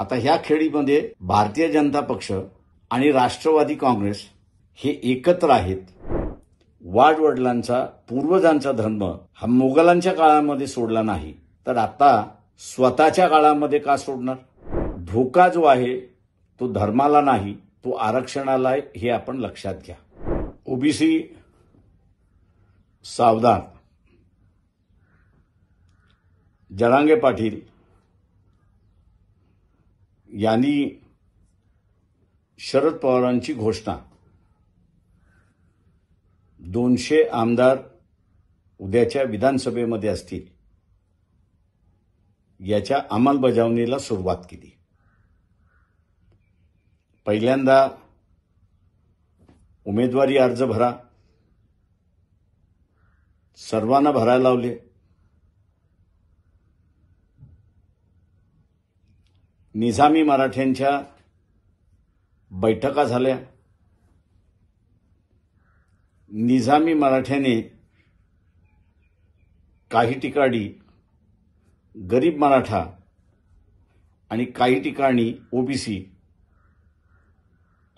आता ह्या खेळीमध्ये भारतीय जनता पक्ष आणि राष्ट्रवादी काँग्रेस हे एकत्र आहेत वाडवडिलांचा पूर्वजांचा धर्म हा मुघलांच्या काळामध्ये सोडला नाही तर आता स्वतःच्या काळामध्ये का सोडणार धोका जो आहे तो धर्माला नाही तो आरक्षणाला हे आपण लक्षात घ्या ओबीसी सावधान जरांगे पाटील यांनी शरद पवारांची घोषणा दोनशे आमदार उद्याच्या विधानसभेमध्ये असतील याच्या अंमलबजावणीला सुरुवात केली पहिल्यांदा उमेदवारी अर्ज भरा सर्वांना भरायला लावले निझामी मराठ्यांच्या बैठका झाल्या निजामी मराठ्याने काही ठिकाणी गरीब मराठा आणि काही ठिकाणी ओबीसी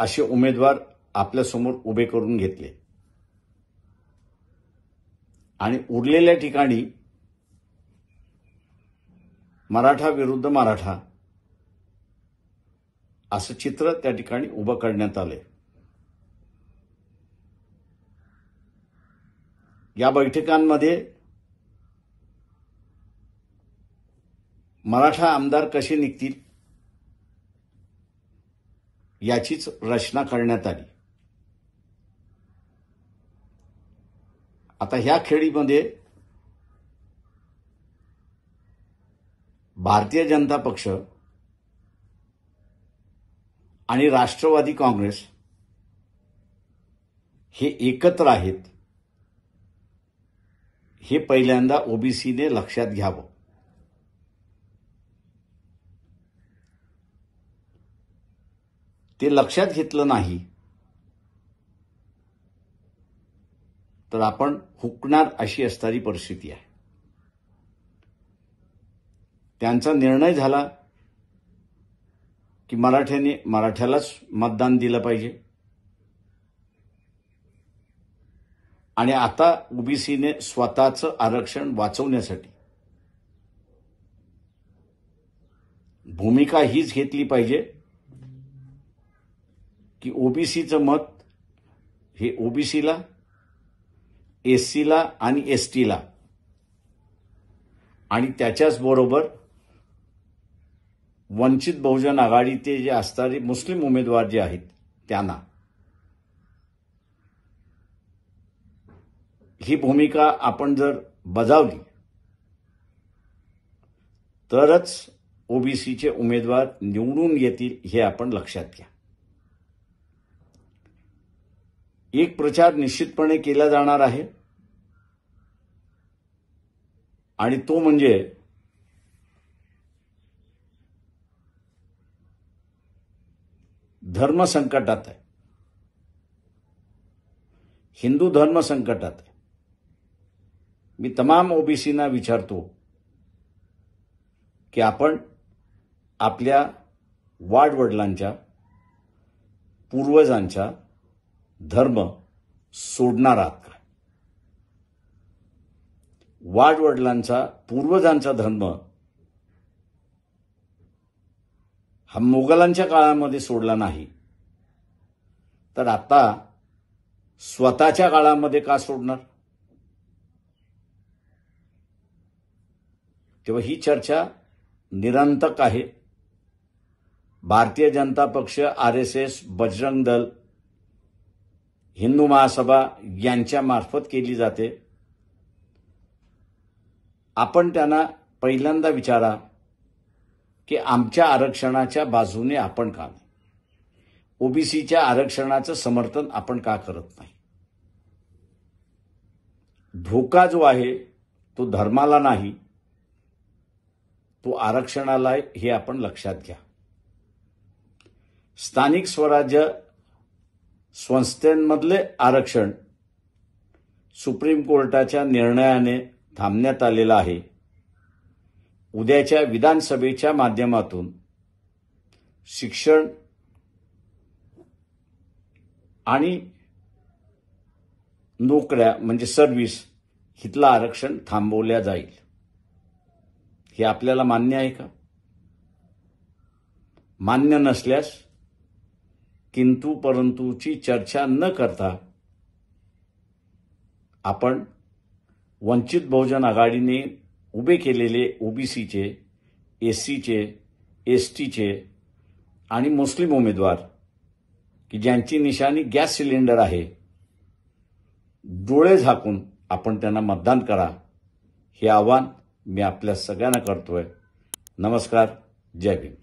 असे उमेदवार आपल्यासमोर उभे करून घेतले आणि उरलेल्या ठिकाणी मराठा विरुद्ध मराठा असं चित्र त्या ठिकाणी उभं करण्यात आलंय या बैठकांमध्ये मराठा आमदार कसे निघतील याचीच रचना करण्यात आली आता ह्या खेळीमध्ये भारतीय जनता पक्ष आणि राष्ट्रवादी काँग्रेस हे एकत्र आहेत हे पहिल्यांदा ओबीसीने लक्षात घ्यावं ते लक्षात घेतलं नाही तर आपण हुकणार अशी असणारी परिस्थिती आहे त्यांचा निर्णय झाला की मराठ्याने मराठ्यालाच मतदान दिलं पाहिजे आणि आता ओबीसीने स्वतःचं आरक्षण वाचवण्यासाठी भूमिका हीच घेतली पाहिजे की ओबीसीचं मत हे ओबीसीला एस सीला आणि एस टीला आणि त्याच्याचबरोबर वंचित बहुजन आघाडीचे जे असणारे मुस्लिम उमेदवार जे आहेत त्यांना ही भूमिका आपण जर बजावली तरच ओबीसीचे उमेदवार निवडून येतील हे आपण लक्षात घ्या एक प्रचार निश्चितपणे केला जाणार आहे आणि तो म्हणजे धर्म संकटात आहे हिंदू धर्म संकटात आहे मी तमाम ओबीसीना विचारतो की आपण आपल्या वाडवडिलांच्या पूर्वजांच्या धर्म सोडणार आहात का वाडवडिलांचा पूर्वजांचा धर्म हा मुघलांच्या काळामध्ये सोडला नाही तर आता स्वतःच्या काळामध्ये का सोडणार तेव्हा ही चर्चा निरंतक आहे भारतीय जनता पक्ष आर एस एस बजरंग दल हिंदू महासभा यांच्या मार्फत केली जाते आपण त्यांना पहिल्यांदा विचारा की आमच्या आरक्षणाच्या बाजूने आपण का नाही ओबीसीच्या आरक्षणाचं समर्थन आपण का करत नाही धोका जो आहे तो धर्माला नाही तो आरक्षणाला आहे हे आपण लक्षात घ्या स्थानिक स्वराज्य संस्थेमधले आरक्षण सुप्रीम कोर्टाच्या निर्णयाने थांबण्यात आलेलं आहे उद्याच्या विधानसभेच्या माध्यमातून शिक्षण आणि नोकऱ्या म्हणजे सर्व्हिस हितला आरक्षण थांबवल्या जाईल हे आपल्याला मान्य आहे का मान्य नसल्यास किंतु परंतुची चर्चा न करता आपण वंचित बहुजन आघाडीने उभे केलेले ओबीसीचे एस सीचे एस टीचे आणि मुस्लिम उमेदवार की ज्यांची निशाणी गॅस सिलेंडर आहे डोळे झाकून आपण त्यांना मतदान करा हे आव्हान मी आपल्या सगळ्यांना करतोय नमस्कार जय भीम